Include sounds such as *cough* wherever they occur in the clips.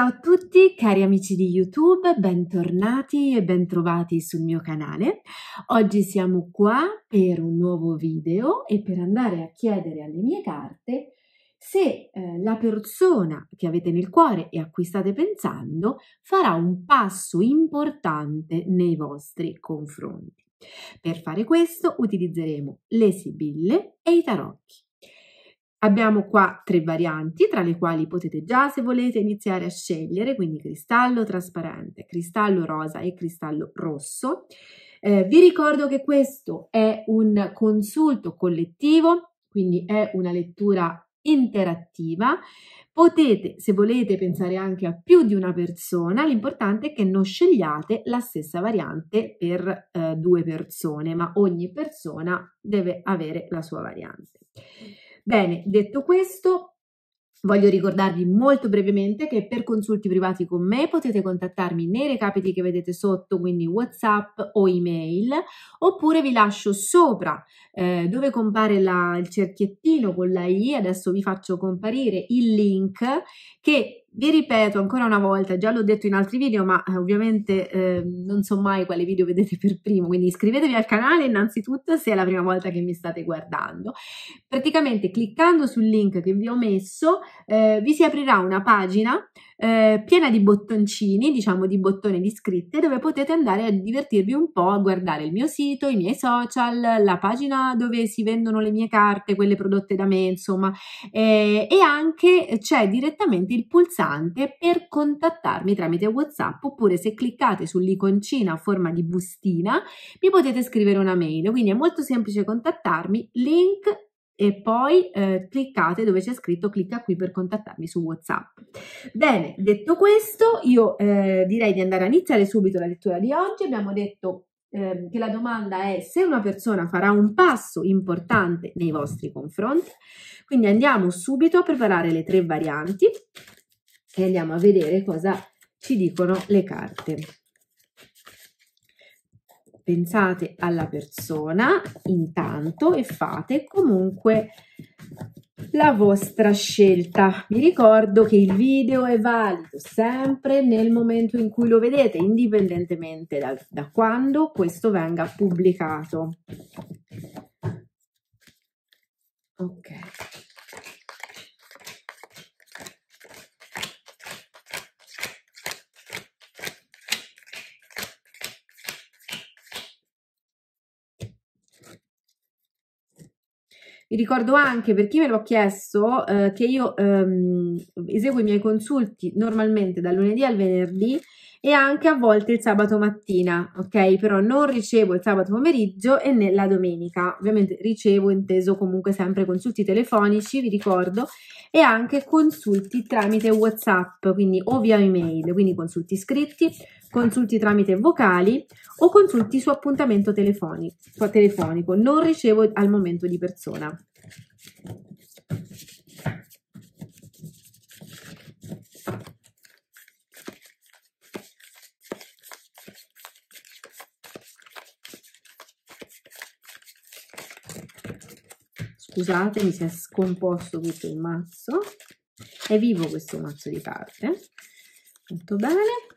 Ciao a tutti cari amici di YouTube, bentornati e bentrovati sul mio canale. Oggi siamo qua per un nuovo video e per andare a chiedere alle mie carte se eh, la persona che avete nel cuore e a cui state pensando farà un passo importante nei vostri confronti. Per fare questo utilizzeremo le sibille e i tarocchi. Abbiamo qua tre varianti, tra le quali potete già, se volete, iniziare a scegliere, quindi cristallo trasparente, cristallo rosa e cristallo rosso. Eh, vi ricordo che questo è un consulto collettivo, quindi è una lettura interattiva. Potete, se volete, pensare anche a più di una persona, l'importante è che non scegliate la stessa variante per eh, due persone, ma ogni persona deve avere la sua variante. Bene, detto questo, Voglio ricordarvi molto brevemente che per consulti privati con me potete contattarmi nei recapiti che vedete sotto, quindi WhatsApp o email, oppure vi lascio sopra eh, dove compare la, il cerchiettino con la I, adesso vi faccio comparire il link che vi ripeto ancora una volta, già l'ho detto in altri video, ma eh, ovviamente eh, non so mai quale video vedete per primo, quindi iscrivetevi al canale innanzitutto se è la prima volta che mi state guardando. Praticamente cliccando sul link che vi ho messo eh, vi si aprirà una pagina eh, piena di bottoncini, diciamo di bottone di iscritte, dove potete andare a divertirvi un po' a guardare il mio sito, i miei social, la pagina dove si vendono le mie carte, quelle prodotte da me, insomma, eh, e anche c'è direttamente il pulsante pulsante per contattarmi tramite WhatsApp oppure se cliccate sull'iconcina a forma di bustina mi potete scrivere una mail. Quindi è molto semplice contattarmi, link e poi eh, cliccate dove c'è scritto clicca qui per contattarmi su WhatsApp. Bene, detto questo, io eh, direi di andare a iniziare subito la lettura di oggi. Abbiamo detto ehm, che la domanda è se una persona farà un passo importante nei vostri confronti. Quindi andiamo subito a preparare le tre varianti e andiamo a vedere cosa ci dicono le carte. Pensate alla persona intanto e fate comunque la vostra scelta. Vi ricordo che il video è valido sempre nel momento in cui lo vedete, indipendentemente da, da quando questo venga pubblicato. Ok. Vi ricordo anche per chi me l'ho chiesto eh, che io ehm, eseguo i miei consulti normalmente dal lunedì al venerdì e anche a volte il sabato mattina, ok? Però non ricevo il sabato pomeriggio e nella domenica. Ovviamente ricevo inteso comunque sempre consulti telefonici, vi ricordo, e anche consulti tramite WhatsApp, quindi o via email, quindi consulti scritti consulti tramite vocali o consulti su appuntamento telefonico. Non ricevo al momento di persona. Scusate, mi si è scomposto tutto il mazzo. È vivo questo mazzo di carte. Molto bene.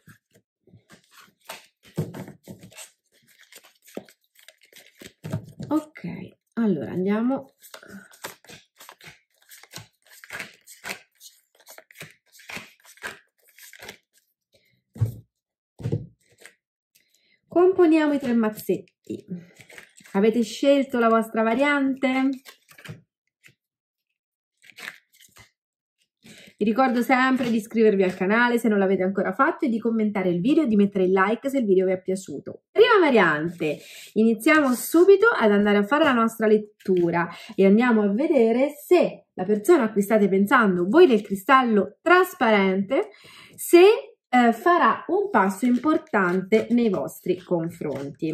vediamo componiamo i tre mazzetti avete scelto la vostra variante Vi ricordo sempre di iscrivervi al canale se non l'avete ancora fatto e di commentare il video e di mettere il like se il video vi è piaciuto. Prima variante, iniziamo subito ad andare a fare la nostra lettura e andiamo a vedere se la persona a cui state pensando voi del cristallo trasparente, se eh, farà un passo importante nei vostri confronti.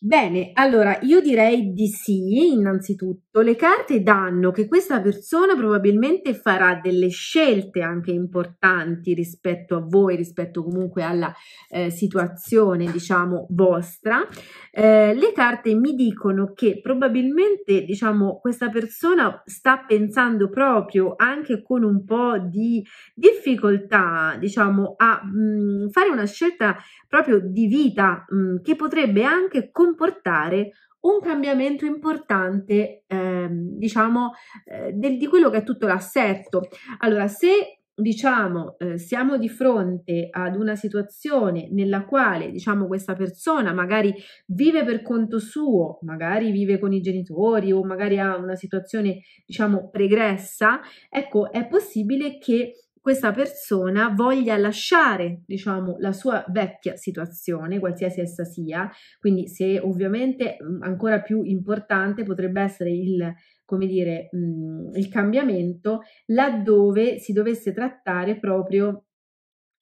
Bene, allora io direi di sì, innanzitutto. Le carte danno che questa persona probabilmente farà delle scelte anche importanti rispetto a voi, rispetto comunque alla eh, situazione, diciamo, vostra. Eh, le carte mi dicono che probabilmente, diciamo, questa persona sta pensando proprio anche con un po' di difficoltà, diciamo, a mh, mm, fare una scelta proprio di vita mh, mm, che potrebbe anche comportare comportare un cambiamento importante, ehm, diciamo, eh, del, di quello che è tutto l'assetto. Allora, se diciamo eh, siamo di fronte ad una situazione nella quale diciamo questa persona magari vive per conto suo, magari vive con i genitori o magari ha una situazione diciamo pregressa, ecco, è possibile che questa persona voglia lasciare, diciamo, la sua vecchia situazione, qualsiasi essa sia, quindi se ovviamente mm, ancora più importante potrebbe essere il, come dire, mh, mm, il cambiamento laddove si dovesse trattare proprio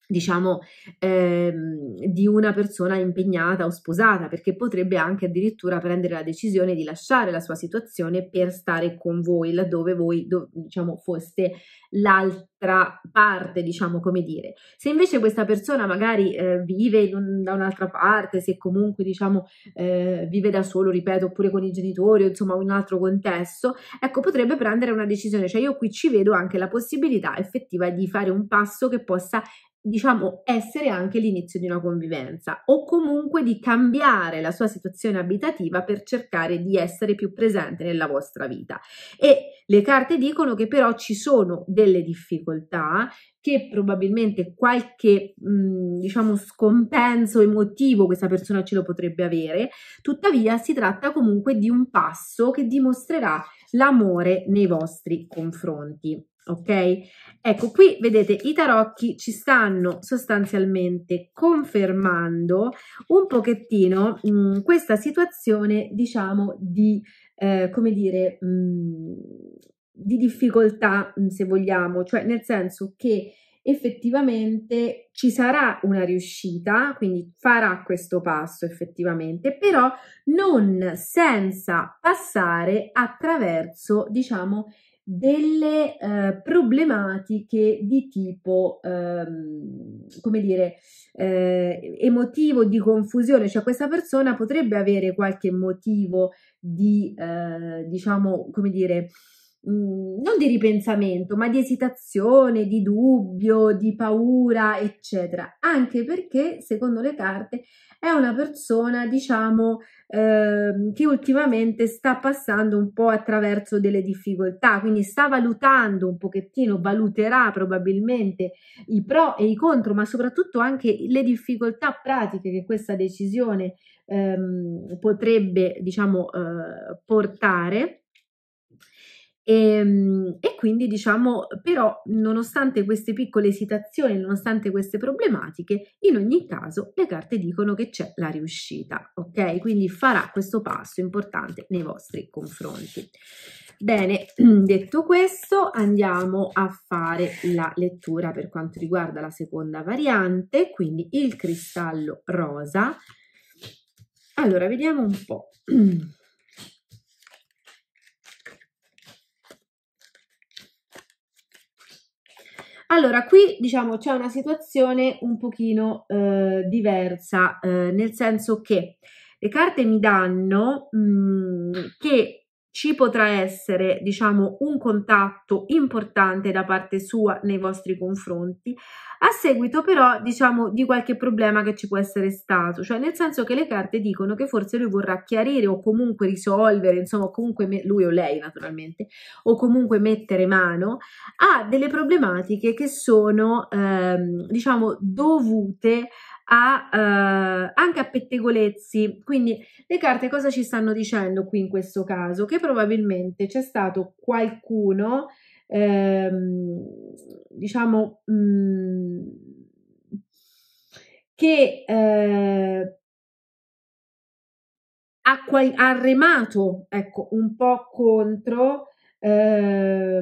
diciamo, ehm, di una persona impegnata o sposata, perché potrebbe anche addirittura prendere la decisione di lasciare la sua situazione per stare con voi, laddove voi, do, diciamo, foste l'altra parte, diciamo, come dire. Se invece questa persona magari eh, vive un, da un'altra parte, se comunque, diciamo, eh, vive da solo, ripeto, oppure con i genitori, o insomma, un altro contesto, ecco, potrebbe prendere una decisione. Cioè io qui ci vedo anche la possibilità effettiva di fare un passo che possa diciamo, essere anche l'inizio di una convivenza o comunque di cambiare la sua situazione abitativa per cercare di essere più presente nella vostra vita. E le carte dicono che però ci sono delle difficoltà che probabilmente qualche mh, mm, diciamo scompenso emotivo questa persona ce lo potrebbe avere, tuttavia si tratta comunque di un passo che dimostrerà l'amore nei vostri confronti ok? Ecco, qui vedete i tarocchi ci stanno sostanzialmente confermando un pochettino mh, mm, questa situazione, diciamo, di, eh, come dire, mh, mm, di difficoltà, mm, se vogliamo, cioè nel senso che effettivamente ci sarà una riuscita, quindi farà questo passo effettivamente, però non senza passare attraverso, diciamo, delle eh, problematiche di tipo, ehm, come dire, eh, emotivo di confusione, cioè questa persona potrebbe avere qualche motivo di, eh, diciamo, come dire, Mhmm, non di ripensamento, ma di esitazione, di dubbio, di paura, eccetera. Anche perché, secondo le carte, è una persona, diciamo, eh, che ultimamente sta passando un po' attraverso delle difficoltà, quindi sta valutando un pochettino, valuterà probabilmente i pro e i contro, ma soprattutto anche le difficoltà pratiche che questa decisione ehm, potrebbe, diciamo, eh, portare e, ehm, e, quindi diciamo, però, nonostante queste piccole esitazioni, nonostante queste problematiche, in ogni caso le carte dicono che c'è la riuscita, ok? Quindi farà questo passo importante nei vostri confronti. Bene, *clears throat* detto questo, andiamo a fare la lettura per quanto riguarda la seconda variante, quindi il cristallo rosa. Allora, vediamo un po'. *clears throat* Allora, qui diciamo c'è una situazione un pochino eh, diversa, eh, nel senso che le carte mi danno mh, mm, che ci potrà essere, diciamo, un contatto importante da parte sua nei vostri confronti, a seguito però, diciamo, di qualche problema che ci può essere stato, cioè nel senso che le carte dicono che forse lui vorrà chiarire o comunque risolvere, insomma, comunque lui o lei naturalmente, o comunque mettere mano a delle problematiche che sono, ehm, diciamo, dovute a a, eh, anche a pettegolezzi. Quindi le carte cosa ci stanno dicendo qui in questo caso? Che probabilmente c'è stato qualcuno, ehm, diciamo, mh, mm, che eh, ha, qual- ha remato ecco, un po' contro. Eh,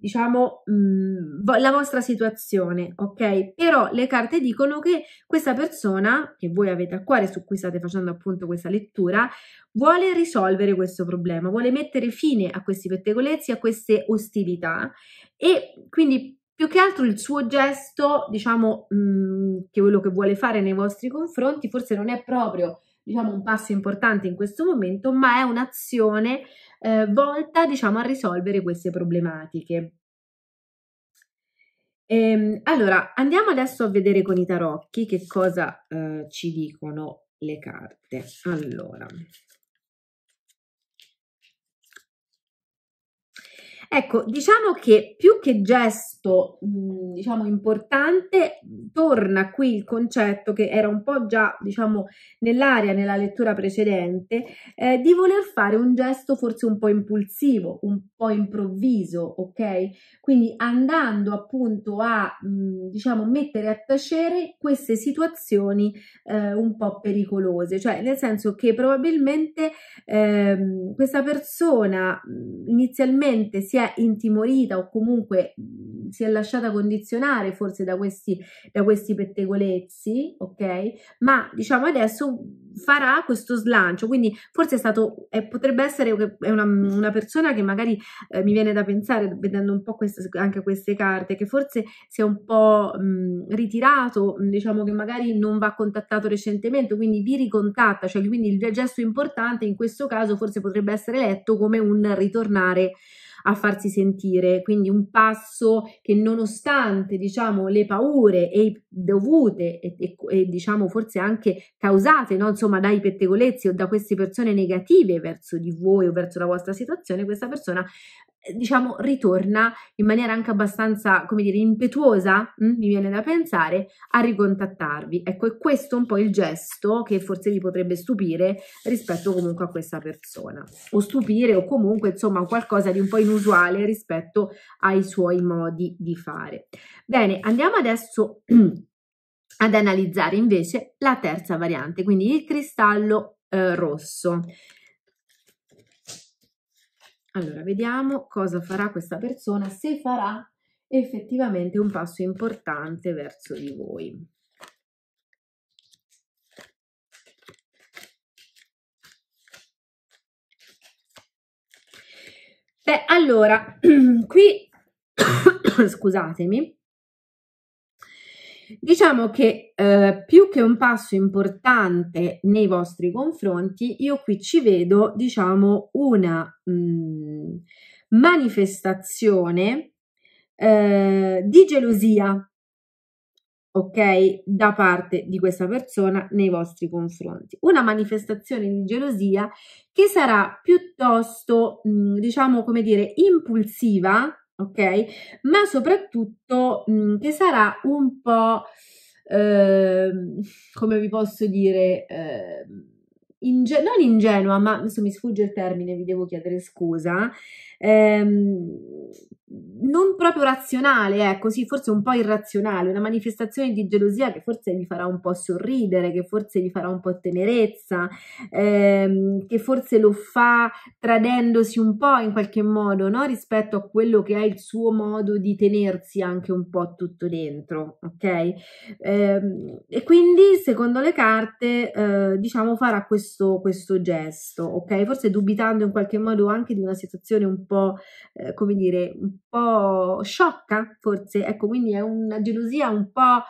diciamo, mh, mm, la vostra situazione, ok? Però le carte dicono che questa persona che voi avete a cuore, su cui state facendo appunto questa lettura, vuole risolvere questo problema, vuole mettere fine a questi pettegolezzi, a queste ostilità e quindi più che altro il suo gesto, diciamo, mh, mm, che quello che vuole fare nei vostri confronti, forse non è proprio, diciamo, un passo importante in questo momento, ma è un'azione eh, volta diciamo, a risolvere queste problematiche. Ehm, allora, andiamo adesso a vedere con i tarocchi che cosa eh, ci dicono le carte. Allora, Ecco, diciamo che più che gesto, diciamo, importante, torna qui il concetto che era un po' già, diciamo, nell'area, nella lettura precedente, eh, di voler fare un gesto forse un po' impulsivo, un po' improvviso, ok? Quindi andando appunto a, mh, diciamo, mettere a tacere queste situazioni eh, un po' pericolose, cioè nel senso che probabilmente eh, questa persona inizialmente si è è intimorita o comunque mhmm, si è lasciata condizionare forse da questi, da questi pettegolezzi, ok? Ma diciamo adesso farà questo slancio, quindi forse è stato, eh, potrebbe essere è una, una, persona che magari eh, mi viene da pensare, vedendo un po' queste, anche queste carte, che forse si è un po' mh, mhmm, ritirato, diciamo che magari non va contattato recentemente, quindi vi ricontatta, cioè quindi il gesto importante in questo caso forse potrebbe essere letto come un ritornare a farsi sentire, quindi un passo che nonostante diciamo le paure e dovute e, e, e diciamo forse anche causate no? insomma dai pettegolezzi o da queste persone negative verso di voi o verso la vostra situazione, questa persona eh, diciamo, ritorna in maniera anche abbastanza, come dire, impetuosa, mh, mm, mi viene da pensare, a ricontattarvi. Ecco, è questo un po' il gesto che forse vi potrebbe stupire rispetto comunque a questa persona, o stupire o comunque, insomma, qualcosa di un po' inusuale rispetto ai suoi modi di fare. Bene, andiamo adesso *clears throat* ad analizzare invece la terza variante, quindi il cristallo eh, rosso. Allora, vediamo cosa farà questa persona, se farà effettivamente un passo importante verso di voi. Beh, allora, *clears throat* qui, *coughs* scusatemi, Diciamo che eh, più che un passo importante nei vostri confronti, io qui ci vedo, diciamo, una mh, mm, manifestazione eh, di gelosia, ok, da parte di questa persona nei vostri confronti. Una manifestazione di gelosia che sarà piuttosto, mh, mm, diciamo, come dire, impulsiva ok? Ma soprattutto mh, mhmm, che sarà un po', eh, come vi posso dire, eh, inge- non ingenua, ma adesso mi sfugge il termine, vi devo chiedere scusa, ehm, non proprio razionale, ecco, sì, forse un po' irrazionale, una manifestazione di gelosia che forse vi farà un po' sorridere, che forse vi farà un po' tenerezza, ehm, che forse lo fa tradendosi un po' in qualche modo, no? Rispetto a quello che è il suo modo di tenersi anche un po' tutto dentro, ok? Ehm, e quindi, secondo le carte, eh, diciamo, farà questo, questo, gesto, ok? Forse dubitando in qualche modo anche di una situazione un po', eh, come dire, un po' po' sciocca, forse, ecco, quindi è una gelosia un po'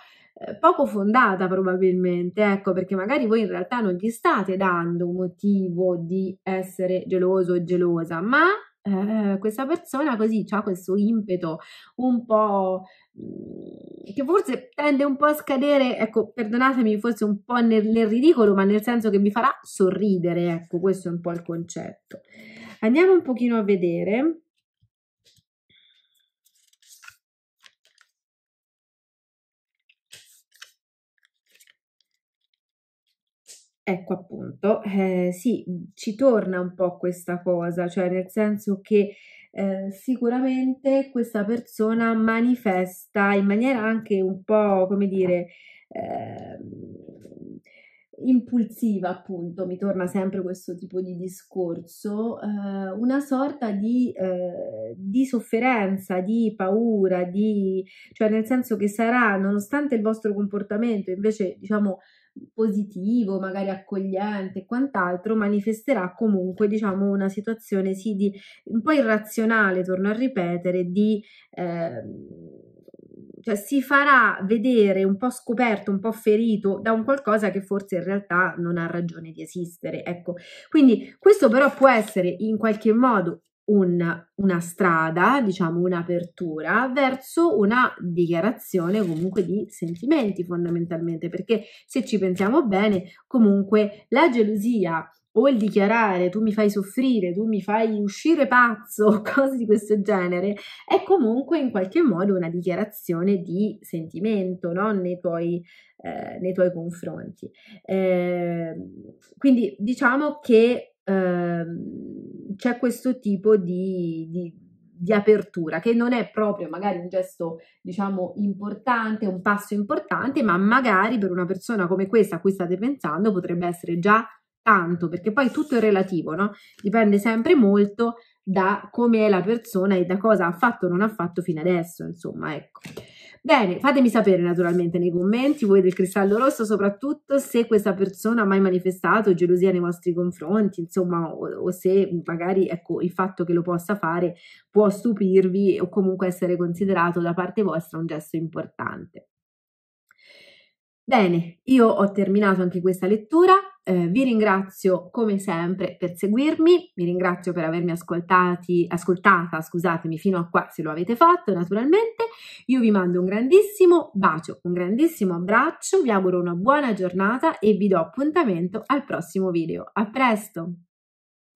eh, poco fondata probabilmente, ecco, perché magari voi in realtà non gli state dando un motivo di essere geloso o gelosa, ma eh, questa persona così ha questo impeto un po' mm, che forse tende un po' a scadere, ecco, perdonatemi, forse un po' nel, nel ridicolo, ma nel senso che vi farà sorridere, ecco, questo è un po' il concetto. Andiamo un pochino a vedere Ecco appunto, eh, sì, ci torna un po' questa cosa, cioè nel senso che eh, sicuramente questa persona manifesta in maniera anche un po', come dire, eh, impulsiva, appunto, mi torna sempre questo tipo di discorso, eh, una sorta di, eh, di, sofferenza, di paura, di, cioè nel senso che sarà, nonostante il vostro comportamento, invece diciamo positivo, magari accogliente e quant'altro, manifesterà comunque, diciamo, una situazione sì, di, un po' irrazionale, torno a ripetere, di... Eh, cioè si farà vedere un po' scoperto, un po' ferito da un qualcosa che forse in realtà non ha ragione di esistere. Ecco, quindi questo però può essere in qualche modo un, una strada, diciamo un'apertura verso una dichiarazione comunque di sentimenti fondamentalmente, perché se ci pensiamo bene, comunque la gelosia o il dichiarare tu mi fai soffrire, tu mi fai uscire pazzo, cose di questo genere, è comunque in qualche modo una dichiarazione di sentimento no? nei, tuoi, eh, nei tuoi confronti. Eh, quindi diciamo che Uh, c'è questo tipo di, di, di, apertura che non è proprio magari un gesto diciamo importante, un passo importante, ma magari per una persona come questa a cui state pensando potrebbe essere già tanto, perché poi tutto è relativo, no? Dipende sempre molto da come è la persona e da cosa ha fatto o non ha fatto fino adesso, insomma, ecco. Bene, fatemi sapere naturalmente nei commenti, voi del cristallo rosso soprattutto, se questa persona ha mai manifestato gelosia nei vostri confronti, insomma, o, o se magari ecco, il fatto che lo possa fare può stupirvi o comunque essere considerato da parte vostra un gesto importante. Bene, io ho terminato anche questa lettura, eh, vi ringrazio come sempre per seguirmi, vi ringrazio per avermi ascoltata, scusatemi, fino a qua se lo avete fatto naturalmente. Io vi mando un grandissimo bacio, un grandissimo abbraccio, vi auguro una buona giornata e vi do appuntamento al prossimo video. A presto!